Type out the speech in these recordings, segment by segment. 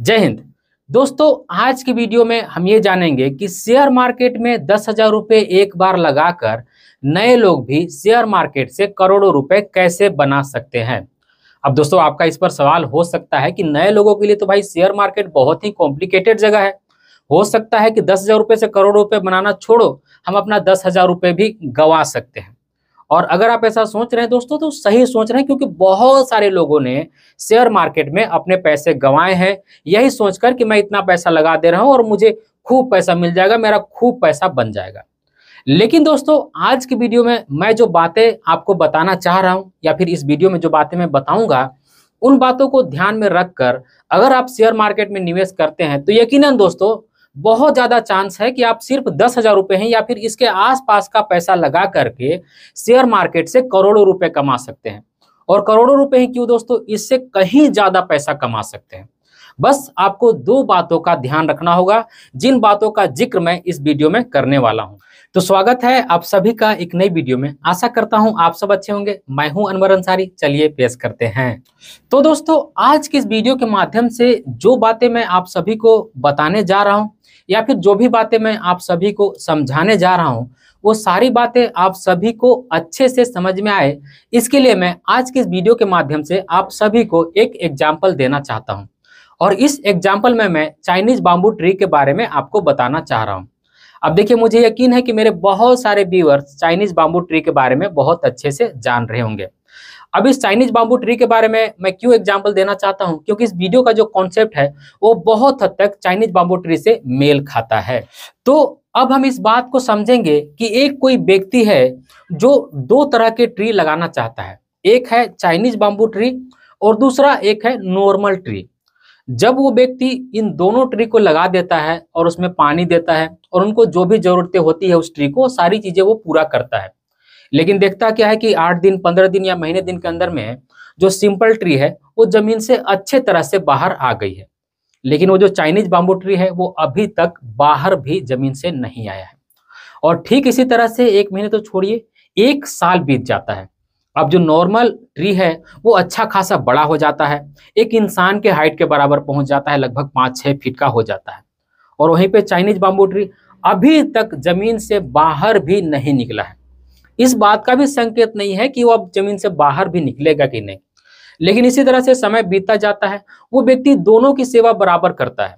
जय हिंद दोस्तों आज की वीडियो में हम ये जानेंगे कि शेयर मार्केट में दस हजार रुपये एक बार लगाकर नए लोग भी शेयर मार्केट से करोड़ों रुपए कैसे बना सकते हैं अब दोस्तों आपका इस पर सवाल हो सकता है कि नए लोगों के लिए तो भाई शेयर मार्केट बहुत ही कॉम्प्लिकेटेड जगह है हो सकता है कि दस हजार रुपये से करोड़ों रुपये बनाना छोड़ो हम अपना दस हजार रुपये भी गंवा सकते हैं और अगर आप ऐसा सोच रहे हैं दोस्तों तो सही सोच रहे हैं क्योंकि बहुत सारे लोगों ने शेयर मार्केट में अपने पैसे गंवाए हैं यही सोचकर कि मैं इतना पैसा लगा दे रहा हूं और मुझे खूब पैसा मिल जाएगा मेरा खूब पैसा बन जाएगा लेकिन दोस्तों आज की वीडियो में मैं जो बातें आपको बताना चाह रहा हूं या फिर इस वीडियो में जो बातें मैं बताऊंगा उन बातों को ध्यान में रखकर अगर आप शेयर मार्केट में निवेश करते हैं तो यकीनन दोस्तों बहुत ज्यादा चांस है कि आप सिर्फ दस हजार रुपए हैं या फिर इसके आसपास का पैसा लगा करके शेयर मार्केट से करोड़ों रुपए कमा सकते हैं और करोड़ों रुपए हैं क्यों दोस्तों इससे कहीं ज्यादा पैसा कमा सकते हैं बस आपको दो बातों का ध्यान रखना होगा जिन बातों का जिक्र मैं इस वीडियो में करने वाला हूं तो स्वागत है आप सभी का एक नई वीडियो में आशा करता हूं आप सब अच्छे होंगे मैं हूं अनवर अंसारी चलिए पेश करते हैं तो दोस्तों आज के इस वीडियो के माध्यम से जो बातें मैं आप सभी को बताने जा रहा हूं या फिर जो भी बातें मैं आप सभी को समझाने जा रहा हूँ वो सारी बातें आप सभी को अच्छे से समझ में आए इसके लिए मैं आज के इस वीडियो के माध्यम से आप सभी को एक एग्जाम्पल देना चाहता हूँ और इस एग्जाम्पल में मैं चाइनीज बाम्बू ट्री के बारे में आपको बताना चाह रहा हूँ अब देखिए मुझे यकीन है कि मेरे बहुत सारे व्यूअर्स चाइनीज बाम्बू ट्री के बारे में बहुत अच्छे से जान रहे होंगे अब इस चाइनीज बाम्बू ट्री के बारे में मैं क्यों एग्जाम्पल देना चाहता हूँ क्योंकि इस वीडियो का जो कॉन्सेप्ट है वो बहुत हद तक चाइनीज बाम्बू ट्री से मेल खाता है तो अब हम इस बात को समझेंगे कि एक कोई व्यक्ति है जो दो तरह के ट्री लगाना चाहता है एक है चाइनीज बाम्बू ट्री और दूसरा एक है नॉर्मल ट्री जब वो व्यक्ति इन दोनों ट्री को लगा देता है और उसमें पानी देता है और उनको जो भी जरूरतें होती है उस ट्री को सारी चीज़ें वो पूरा करता है लेकिन देखता क्या है कि आठ दिन पंद्रह दिन या महीने दिन के अंदर में जो सिंपल ट्री है वो जमीन से अच्छे तरह से बाहर आ गई है लेकिन वो जो चाइनीज बाम्बू ट्री है वो अभी तक बाहर भी जमीन से नहीं आया है और ठीक इसी तरह से एक महीने तो छोड़िए एक साल बीत जाता है अब जो नॉर्मल ट्री है वो अच्छा खासा बड़ा हो जाता है एक इंसान के हाइट के बराबर पहुंच जाता है लगभग पाँच छः फीट का हो जाता है और वहीं पे चाइनीज बाम्बू ट्री अभी तक जमीन से बाहर भी नहीं निकला है इस बात का भी संकेत नहीं है कि वो अब जमीन से बाहर भी निकलेगा कि नहीं लेकिन इसी तरह से समय बीतता जाता है वो व्यक्ति दोनों की सेवा बराबर करता है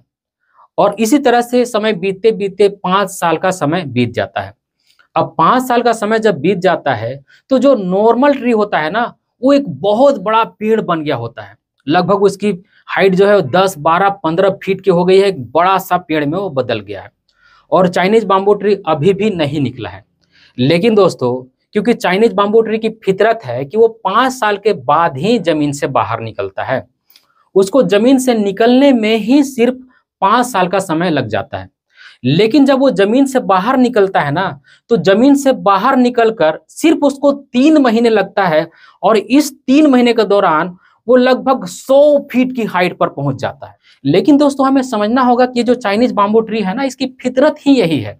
और इसी तरह से समय बीतते बीतते पांच साल का समय बीत जाता है अब पांच साल का समय जब बीत जाता है तो जो नॉर्मल ट्री होता है ना वो एक बहुत बड़ा पेड़ बन गया होता है लगभग उसकी हाइट जो है दस बारह पंद्रह फीट की हो गई है एक बड़ा सा पेड़ में वो बदल गया है और चाइनीज बाम्बू ट्री अभी भी नहीं निकला है लेकिन दोस्तों क्योंकि चाइनीज बाम्बू ट्री की फितरत है कि वो पांच साल के बाद ही जमीन से बाहर निकलता है उसको जमीन से निकलने में ही सिर्फ पांच साल का समय लग जाता है लेकिन जब वो जमीन से बाहर निकलता है ना तो जमीन से बाहर निकलकर सिर्फ उसको तीन महीने लगता है और इस तीन महीने के दौरान वो लगभग 100 फीट की हाइट पर पहुंच जाता है लेकिन दोस्तों हमें समझना होगा कि जो चाइनीज बाम्बू ट्री है ना इसकी फितरत ही यही है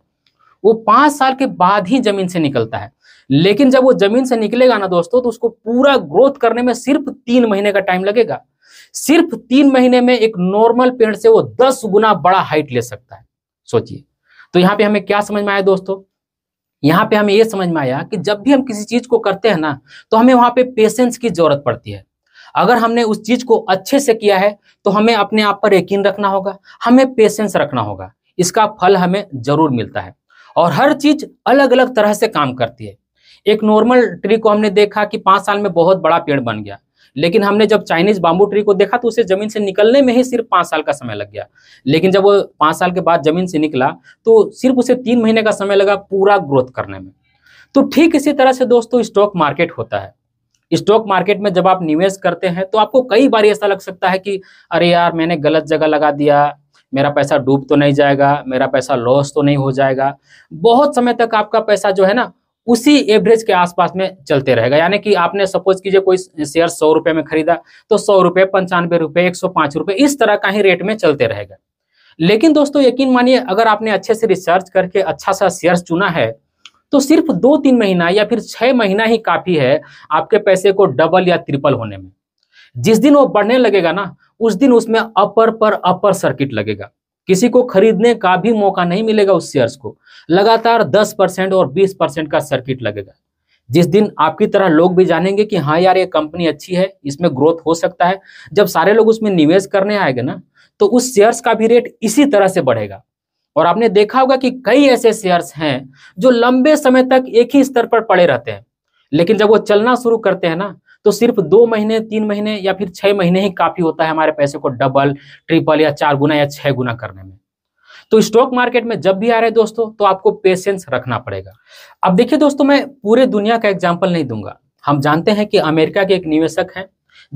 वो पांच साल के बाद ही जमीन से निकलता है लेकिन जब वो जमीन से निकलेगा ना दोस्तों तो उसको पूरा ग्रोथ करने में सिर्फ तीन महीने का टाइम लगेगा सिर्फ तीन महीने में एक नॉर्मल पेड़ से वो दस गुना बड़ा हाइट ले सकता है सोचिए तो यहाँ पे हमें क्या समझ में आया दोस्तों यहाँ पे हमें ये समझ में आया कि जब भी हम किसी चीज को करते हैं ना तो हमें वहां पे पेशेंस की जरूरत पड़ती है अगर हमने उस चीज को अच्छे से किया है तो हमें अपने आप पर यकीन रखना होगा हमें पेशेंस रखना होगा इसका फल हमें जरूर मिलता है और हर चीज अलग अलग तरह से काम करती है एक नॉर्मल ट्री को हमने देखा कि पांच साल में बहुत बड़ा पेड़ बन गया लेकिन हमने जब चाइनीज बाम्बू ट्री को देखा तो उसे जमीन से निकलने में ही सिर्फ पाँच साल का समय लग गया लेकिन जब वो पाँच साल के बाद जमीन से निकला तो सिर्फ उसे तीन महीने का समय लगा पूरा ग्रोथ करने में तो ठीक इसी तरह से दोस्तों स्टॉक मार्केट होता है स्टॉक मार्केट में जब आप निवेश करते हैं तो आपको कई बार ऐसा लग सकता है कि अरे यार मैंने गलत जगह लगा दिया मेरा पैसा डूब तो नहीं जाएगा मेरा पैसा लॉस तो नहीं हो जाएगा बहुत समय तक आपका पैसा जो है ना उसी एवरेज के आसपास में चलते रहेगा यानी कि आपने सपोज कीजिए कोई शेयर सौ रुपये में खरीदा तो सौ रुपये पंचानवे रुपये एक सौ पाँच रुपये इस तरह का ही रेट में चलते रहेगा लेकिन दोस्तों यकीन मानिए अगर आपने अच्छे से रिसर्च करके अच्छा सा शेयर चुना है तो सिर्फ दो तीन महीना या फिर छः महीना ही काफ़ी है आपके पैसे को डबल या ट्रिपल होने में जिस दिन वो बढ़ने लगेगा ना उस दिन उसमें अपर पर अपर सर्किट लगेगा किसी को खरीदने का भी मौका नहीं मिलेगा उस शेयर्स को लगातार 10 परसेंट और 20 परसेंट का सर्किट लगेगा जिस दिन आपकी तरह लोग भी जानेंगे कि हाँ यार ये कंपनी अच्छी है इसमें ग्रोथ हो सकता है जब सारे लोग उसमें निवेश करने आएंगे ना तो उस शेयर्स का भी रेट इसी तरह से बढ़ेगा और आपने देखा होगा कि कई ऐसे शेयर्स हैं जो लंबे समय तक एक ही स्तर पर पड़े रहते हैं लेकिन जब वो चलना शुरू करते हैं ना तो सिर्फ दो महीने तीन महीने या फिर छह महीने ही काफ़ी होता है हमारे पैसे को डबल ट्रिपल या चार गुना या छह गुना करने में तो स्टॉक मार्केट में जब भी आ रहे दोस्तों तो आपको पेशेंस रखना पड़ेगा अब देखिए दोस्तों मैं पूरे दुनिया का एग्जाम्पल नहीं दूंगा हम जानते हैं कि अमेरिका के एक निवेशक हैं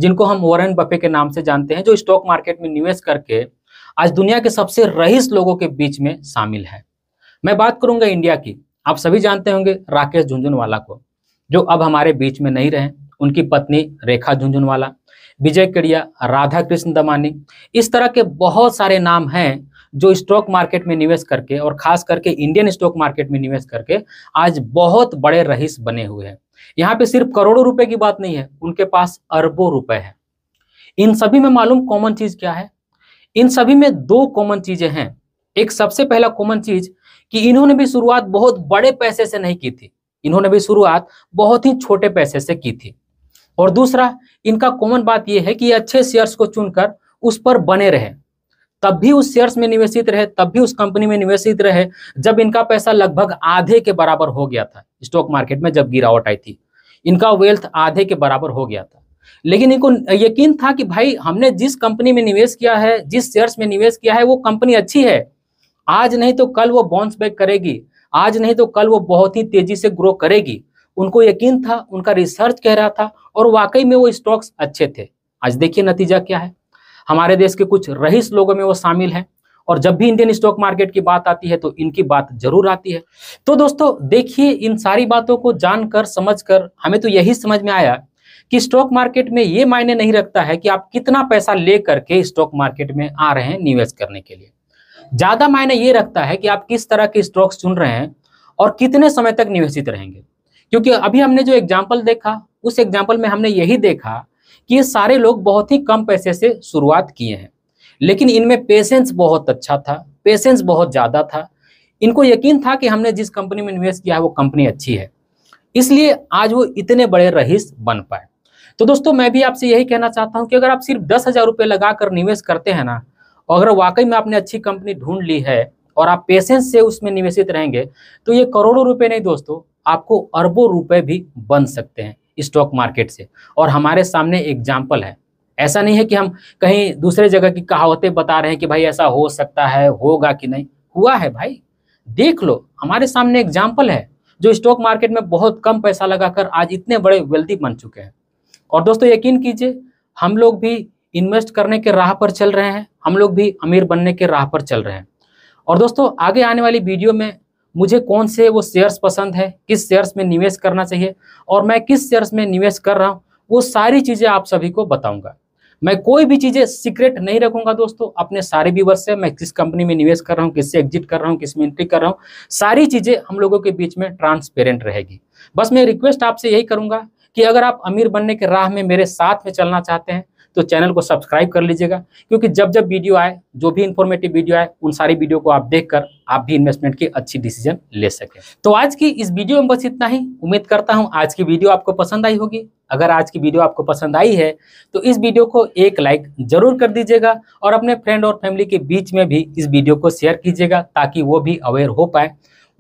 जिनको हम वॉरेन बफे के नाम से जानते हैं जो स्टॉक मार्केट में निवेश करके आज दुनिया के सबसे रईस लोगों के बीच में शामिल है मैं बात करूंगा इंडिया की आप सभी जानते होंगे राकेश झुंझुनवाला को जो अब हमारे बीच में नहीं रहे उनकी पत्नी रेखा झुंझुनवाला विजय केड़िया राधा कृष्ण दमानी इस तरह के बहुत सारे नाम हैं जो स्टॉक मार्केट में निवेश करके और खास करके इंडियन स्टॉक मार्केट में निवेश करके आज बहुत बड़े रईस बने हुए हैं यहाँ पे सिर्फ करोड़ों रुपए की बात नहीं है उनके पास अरबों रुपए है इन सभी में मालूम कॉमन चीज क्या है इन सभी में दो कॉमन चीजें हैं एक सबसे पहला कॉमन चीज कि इन्होंने भी शुरुआत बहुत बड़े पैसे से नहीं की थी इन्होंने भी शुरुआत बहुत ही छोटे पैसे से की थी और दूसरा इनका कॉमन बात यह है कि अच्छे शेयर्स को चुनकर उस पर बने रहे तब भी उस शेयर्स में निवेशित रहे तब भी उस कंपनी में निवेशित रहे जब इनका पैसा लगभग आधे के बराबर हो गया था स्टॉक मार्केट में जब गिरावट आई थी इनका वेल्थ आधे के बराबर हो गया था लेकिन इनको यकीन था कि भाई हमने जिस कंपनी में निवेश किया है जिस शेयर्स में निवेश किया है वो कंपनी अच्छी है आज नहीं तो कल वो बाउंस बैक करेगी आज नहीं तो कल वो बहुत ही तेजी से ग्रो करेगी उनको यकीन था उनका रिसर्च कह रहा था और वाकई में वो स्टॉक्स अच्छे थे आज देखिए नतीजा क्या है हमारे देश के कुछ रईस लोगों में वो शामिल हैं और जब भी इंडियन स्टॉक मार्केट की बात आती है तो इनकी बात जरूर आती है तो दोस्तों देखिए इन सारी बातों को जानकर समझकर हमें तो यही समझ में आया कि स्टॉक मार्केट में ये मायने नहीं रखता है कि आप कितना पैसा ले करके स्टॉक मार्केट में आ रहे हैं निवेश करने के लिए ज़्यादा मायने ये रखता है कि आप किस तरह के स्टॉक्स चुन रहे हैं और कितने समय तक निवेशित रहेंगे क्योंकि अभी हमने जो एग्जाम्पल देखा उस एग्जाम्पल में हमने यही देखा कि ये सारे लोग बहुत ही कम पैसे से शुरुआत किए हैं लेकिन इनमें पेशेंस बहुत अच्छा था पेशेंस बहुत ज़्यादा था इनको यकीन था कि हमने जिस कंपनी में इन्वेस्ट किया है वो कंपनी अच्छी है इसलिए आज वो इतने बड़े रईस बन पाए तो दोस्तों मैं भी आपसे यही कहना चाहता हूँ कि अगर आप सिर्फ दस हज़ार रुपये लगा कर निवेश करते हैं ना और अगर वाकई में आपने अच्छी कंपनी ढूंढ ली है और आप पेशेंस से उसमें निवेशित रहेंगे तो ये करोड़ों रुपए नहीं दोस्तों आपको अरबों रुपए भी बन सकते हैं स्टॉक मार्केट से और हमारे सामने एग्जाम्पल है ऐसा नहीं है कि हम कहीं दूसरे जगह की कहावतें बता रहे हैं कि भाई ऐसा हो सकता है होगा कि नहीं हुआ है भाई देख लो हमारे सामने एग्जाम्पल है जो स्टॉक मार्केट में बहुत कम पैसा लगाकर आज इतने बड़े वेल्दी बन चुके हैं और दोस्तों यकीन कीजिए हम लोग भी इन्वेस्ट करने के राह पर चल रहे हैं हम लोग भी अमीर बनने के राह पर चल रहे हैं और दोस्तों आगे आने वाली वीडियो में मुझे कौन से वो शेयर्स पसंद है किस शेयर्स में निवेश करना चाहिए और मैं किस शेयर्स में निवेश कर रहा हूँ वो सारी चीज़ें आप सभी को बताऊँगा मैं कोई भी चीज़ें सीक्रेट नहीं रखूंगा दोस्तों अपने सारे व्यूवर से मैं किस कंपनी में निवेश कर रहा हूँ किससे एग्जिट कर रहा हूँ किस में एंट्री कर रहा हूँ सारी चीज़ें हम लोगों के बीच में ट्रांसपेरेंट रहेगी बस मैं रिक्वेस्ट आपसे यही करूँगा कि अगर आप अमीर बनने के राह में मेरे साथ में चलना चाहते हैं तो चैनल को सब्सक्राइब कर लीजिएगा क्योंकि जब जब वीडियो आए जो भी इन्फॉर्मेटिव वीडियो आए उन सारी वीडियो को आप देख कर आप भी इन्वेस्टमेंट की अच्छी डिसीजन ले सके तो आज की इस वीडियो में बस इतना ही उम्मीद करता हूँ आज की वीडियो आपको पसंद आई होगी अगर आज की वीडियो आपको पसंद आई है तो इस वीडियो को एक लाइक जरूर कर दीजिएगा और अपने फ्रेंड और फैमिली के बीच में भी इस वीडियो को शेयर कीजिएगा ताकि वो भी अवेयर हो पाए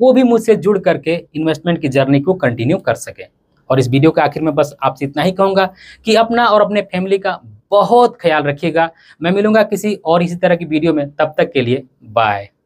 वो भी मुझसे जुड़ करके इन्वेस्टमेंट की जर्नी को कंटिन्यू कर सके और इस वीडियो के आखिर में बस आपसे इतना ही कहूँगा कि अपना और अपने फैमिली का बहुत ख्याल रखिएगा मैं मिलूंगा किसी और इसी तरह की वीडियो में तब तक के लिए बाय